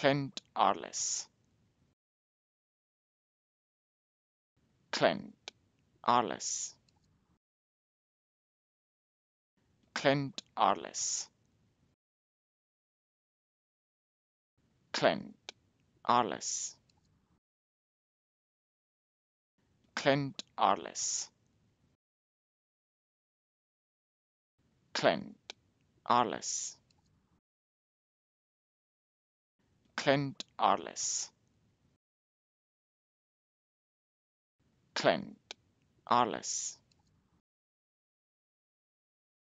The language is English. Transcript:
Clint Arliss. Clint Arliss. Clint Arliss. Clint Arliss. Clint Arliss. Clint Arliss. Clint Arliss. Clint Arliss.